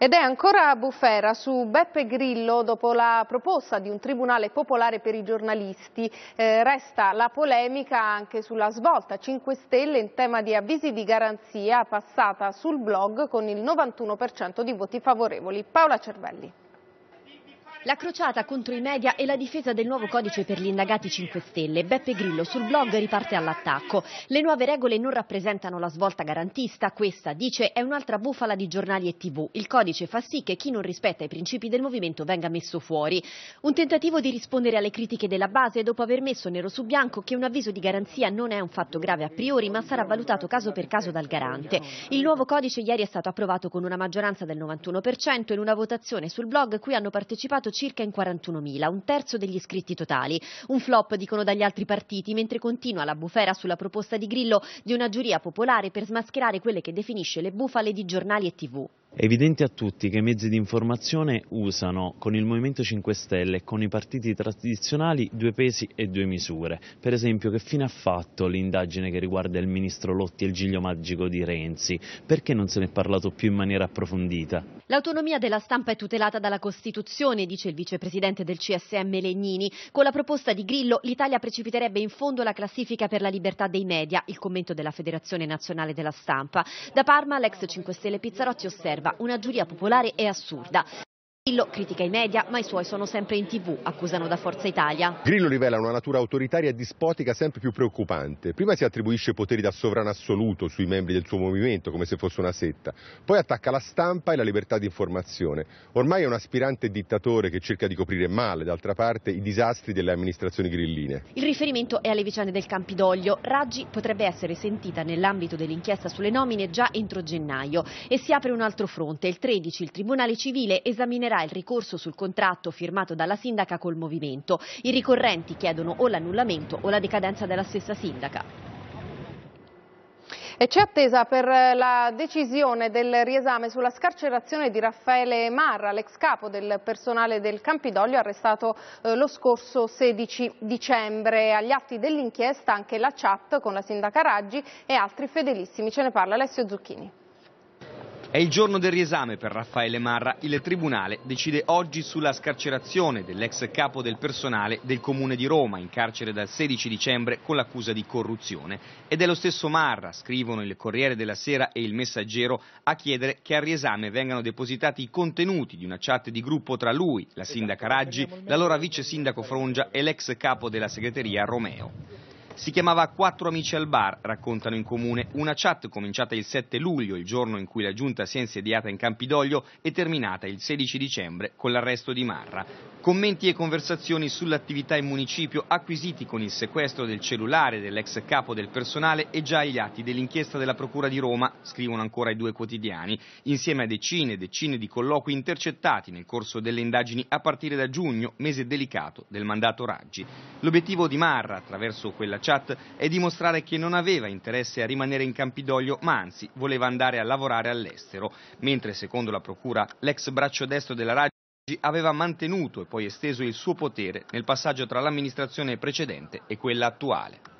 Ed è ancora a bufera su Beppe Grillo dopo la proposta di un tribunale popolare per i giornalisti. Eh, resta la polemica anche sulla svolta 5 Stelle in tema di avvisi di garanzia passata sul blog con il 91% di voti favorevoli. Paola Cervelli. La crociata contro i media e la difesa del nuovo codice per gli indagati 5 Stelle. Beppe Grillo sul blog riparte all'attacco. Le nuove regole non rappresentano la svolta garantista, questa, dice, è un'altra bufala di giornali e tv. Il codice fa sì che chi non rispetta i principi del movimento venga messo fuori. Un tentativo di rispondere alle critiche della base dopo aver messo nero su bianco che un avviso di garanzia non è un fatto grave a priori, ma sarà valutato caso per caso dal garante. Il nuovo codice ieri è stato approvato con una maggioranza del 91% in una votazione sul blog cui hanno partecipato circa in 41.000, un terzo degli iscritti totali. Un flop, dicono dagli altri partiti, mentre continua la bufera sulla proposta di Grillo di una giuria popolare per smascherare quelle che definisce le bufale di giornali e tv. È evidente a tutti che i mezzi di informazione usano con il Movimento 5 Stelle e con i partiti tradizionali due pesi e due misure. Per esempio che fine ha fatto l'indagine che riguarda il ministro Lotti e il giglio magico di Renzi? Perché non se ne è parlato più in maniera approfondita? L'autonomia della stampa è tutelata dalla Costituzione, dice il vicepresidente del CSM Legnini. Con la proposta di Grillo l'Italia precipiterebbe in fondo la classifica per la libertà dei media, il commento della Federazione Nazionale della Stampa. Da Parma l'ex 5 Stelle Pizzarotti osserva una giuria popolare è assurda. Grillo critica i media, ma i suoi sono sempre in tv, accusano da Forza Italia. Grillo rivela una natura autoritaria e dispotica sempre più preoccupante. Prima si attribuisce poteri da sovrano assoluto sui membri del suo movimento, come se fosse una setta. Poi attacca la stampa e la libertà di informazione. Ormai è un aspirante dittatore che cerca di coprire male, d'altra parte, i disastri delle amministrazioni grilline. Il riferimento è alle vicende del Campidoglio. Raggi potrebbe essere sentita nell'ambito dell'inchiesta sulle nomine già entro gennaio. E si apre un altro fronte. Il 13 il Tribunale Civile esaminerà sarà il ricorso sul contratto firmato dalla sindaca col Movimento. I ricorrenti chiedono o l'annullamento o la decadenza della stessa sindaca. E c'è attesa per la decisione del riesame sulla scarcerazione di Raffaele Marra, l'ex capo del personale del Campidoglio, arrestato eh, lo scorso 16 dicembre. Agli atti dell'inchiesta anche la chat con la sindaca Raggi e altri fedelissimi. Ce ne parla Alessio Zucchini. È il giorno del riesame per Raffaele Marra. Il Tribunale decide oggi sulla scarcerazione dell'ex capo del personale del Comune di Roma, in carcere dal 16 dicembre con l'accusa di corruzione. Ed è lo stesso Marra, scrivono il Corriere della Sera e il Messaggero, a chiedere che al riesame vengano depositati i contenuti di una chat di gruppo tra lui, la sindaca Raggi, l'allora vice sindaco Frongia e l'ex capo della segreteria Romeo. Si chiamava Quattro amici al bar, raccontano in comune, una chat cominciata il 7 luglio, il giorno in cui la giunta si è insediata in Campidoglio, e terminata il 16 dicembre con l'arresto di Marra. Commenti e conversazioni sull'attività in municipio acquisiti con il sequestro del cellulare dell'ex capo del personale e già agli atti dell'inchiesta della Procura di Roma, scrivono ancora i due quotidiani, insieme a decine e decine di colloqui intercettati nel corso delle indagini a partire da giugno, mese delicato del mandato Raggi. L'obiettivo di Marra, attraverso quella chat, Snapchat e dimostrare che non aveva interesse a rimanere in Campidoglio, ma anzi voleva andare a lavorare all'estero, mentre secondo la procura l'ex braccio destro della Raggi aveva mantenuto e poi esteso il suo potere nel passaggio tra l'amministrazione precedente e quella attuale.